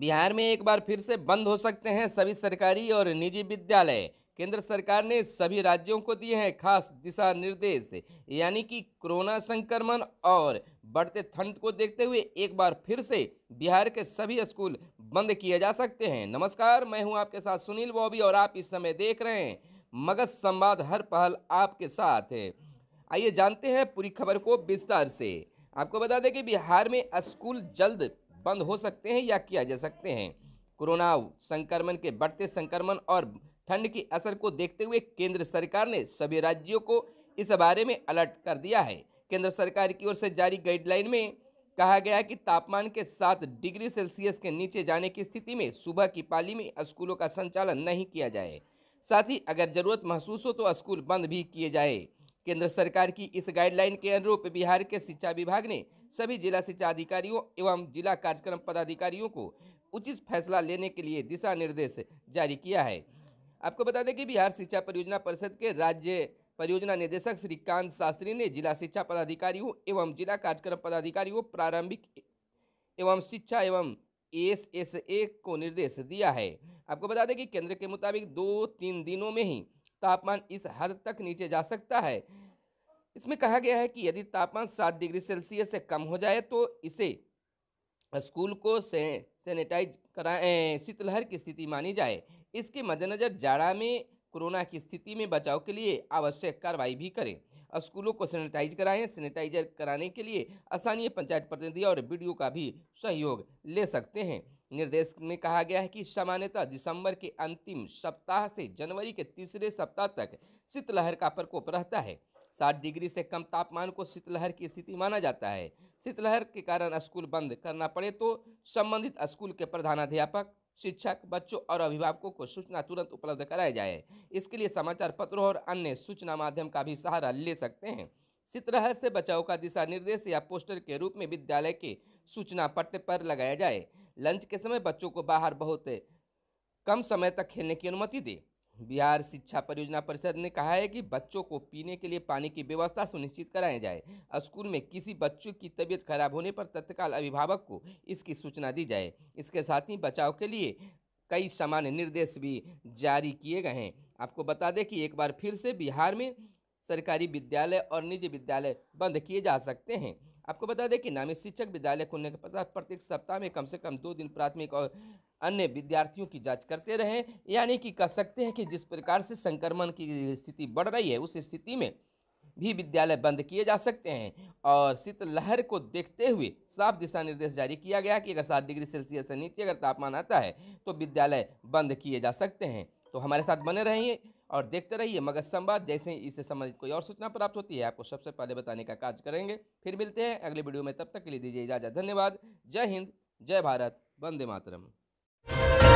बिहार में एक बार फिर से बंद हो सकते हैं सभी सरकारी और निजी विद्यालय केंद्र सरकार ने सभी राज्यों को दिए हैं खास दिशा निर्देश यानी कि कोरोना संक्रमण और बढ़ते ठंड को देखते हुए एक बार फिर से बिहार के सभी स्कूल बंद किए जा सकते हैं नमस्कार मैं हूं आपके साथ सुनील बॉबी और आप इस समय देख रहे हैं मगध संवाद हर पहल आपके साथ है आइए जानते हैं पूरी खबर को विस्तार से आपको बता दें कि बिहार में स्कूल जल्द बंद हो सकते हैं या किया जा सकते हैं कोरोना संक्रमण के बढ़ते संक्रमण और ठंड के असर को देखते हुए केंद्र सरकार ने सभी राज्यों को इस बारे में अलर्ट कर दिया है केंद्र सरकार की ओर से जारी गाइडलाइन में कहा गया कि तापमान के सात डिग्री सेल्सियस के नीचे जाने की स्थिति में सुबह की पाली में स्कूलों का संचालन नहीं किया जाए साथ ही अगर ज़रूरत महसूस हो तो स्कूल बंद भी किए जाए केंद्र सरकार की इस गाइडलाइन के अनुरूप बिहार के शिक्षा विभाग ने सभी जिला शिक्षा अधिकारियों एवं जिला कार्यक्रम पदाधिकारियों को उचित फैसला लेने के लिए दिशा निर्देश जारी किया है आपको बता दें कि बिहार शिक्षा परियोजना परिषद के राज्य परियोजना निदेशक श्रीकांत शास्त्री ने जिला शिक्षा पदाधिकारियों एवं जिला कार्यक्रम पदाधिकारियों प्रारंभिक एवं शिक्षा एवं एस एस ए को निर्देश दिया है आपको बता दें कि केंद्र के मुताबिक दो तीन दिनों में ही तापमान इस हद तक नीचे जा सकता है इसमें कहा गया है कि यदि तापमान सात डिग्री सेल्सियस से कम हो जाए तो इसे स्कूल को से, सेनेटाइज कराएं शीतलहर की स्थिति मानी जाए इसके मद्देनज़र जाड़ा में कोरोना की स्थिति में बचाव के लिए आवश्यक कार्रवाई भी करें स्कूलों को सेनेटाइज कराएं सेनेटाइजर कराने के लिए स्थानीय पंचायत प्रतिनिधि और वीडियो का भी सहयोग ले सकते हैं निर्देश में कहा गया है कि सामान्यतः दिसंबर के अंतिम सप्ताह से जनवरी के तीसरे सप्ताह तक शीतलहर का प्रकोप रहता है सात डिग्री से कम तापमान को शीतलहर की स्थिति माना जाता है शीतलहर के कारण स्कूल बंद करना पड़े तो संबंधित स्कूल के प्रधानाध्यापक शिक्षक बच्चों और अभिभावकों को सूचना तुरंत उपलब्ध कराया जाए इसके लिए समाचार पत्रों और अन्य सूचना माध्यम का भी सहारा ले सकते हैं शीतलहर से बचाव का दिशा निर्देश या पोस्टर के रूप में विद्यालय के सूचना पट्ट पर लगाया जाए लंच के समय बच्चों को बाहर बहुत कम समय तक खेलने की अनुमति दें बिहार शिक्षा परियोजना परिषद ने कहा है कि बच्चों को पीने के लिए पानी की व्यवस्था सुनिश्चित कराई जाए स्कूल में किसी बच्चों की तबीयत खराब होने पर तत्काल अभिभावक को इसकी सूचना दी जाए इसके साथ ही बचाव के लिए कई सामान्य निर्देश भी जारी किए गए हैं आपको बता दें कि एक बार फिर से बिहार में सरकारी विद्यालय और निजी विद्यालय बंद किए जा सकते हैं आपको बता दें कि नामी शिक्षक विद्यालय खुलने के पश्चात प्रत्येक सप्ताह में कम से कम दो दिन प्राथमिक और अन्य विद्यार्थियों की जांच करते रहें यानी कि कह सकते हैं कि जिस प्रकार से संक्रमण की स्थिति बढ़ रही है उस स्थिति में भी विद्यालय बंद किए जा सकते हैं और शीतलहर को देखते हुए साफ दिशा निर्देश जारी किया गया कि अगर सात डिग्री सेल्सियस से नीचे अगर तापमान आता है तो विद्यालय बंद किए जा सकते हैं तो हमारे साथ बने रहिए और देखते रहिए मगज संवाद जैसे ही इससे संबंधित कोई और सूचना प्राप्त होती है आपको सबसे पहले बताने का कार्य करेंगे फिर मिलते हैं अगले वीडियो में तब तक के लिए दीजिए इजाज़त धन्यवाद जय हिंद जय भारत वंदे मातरम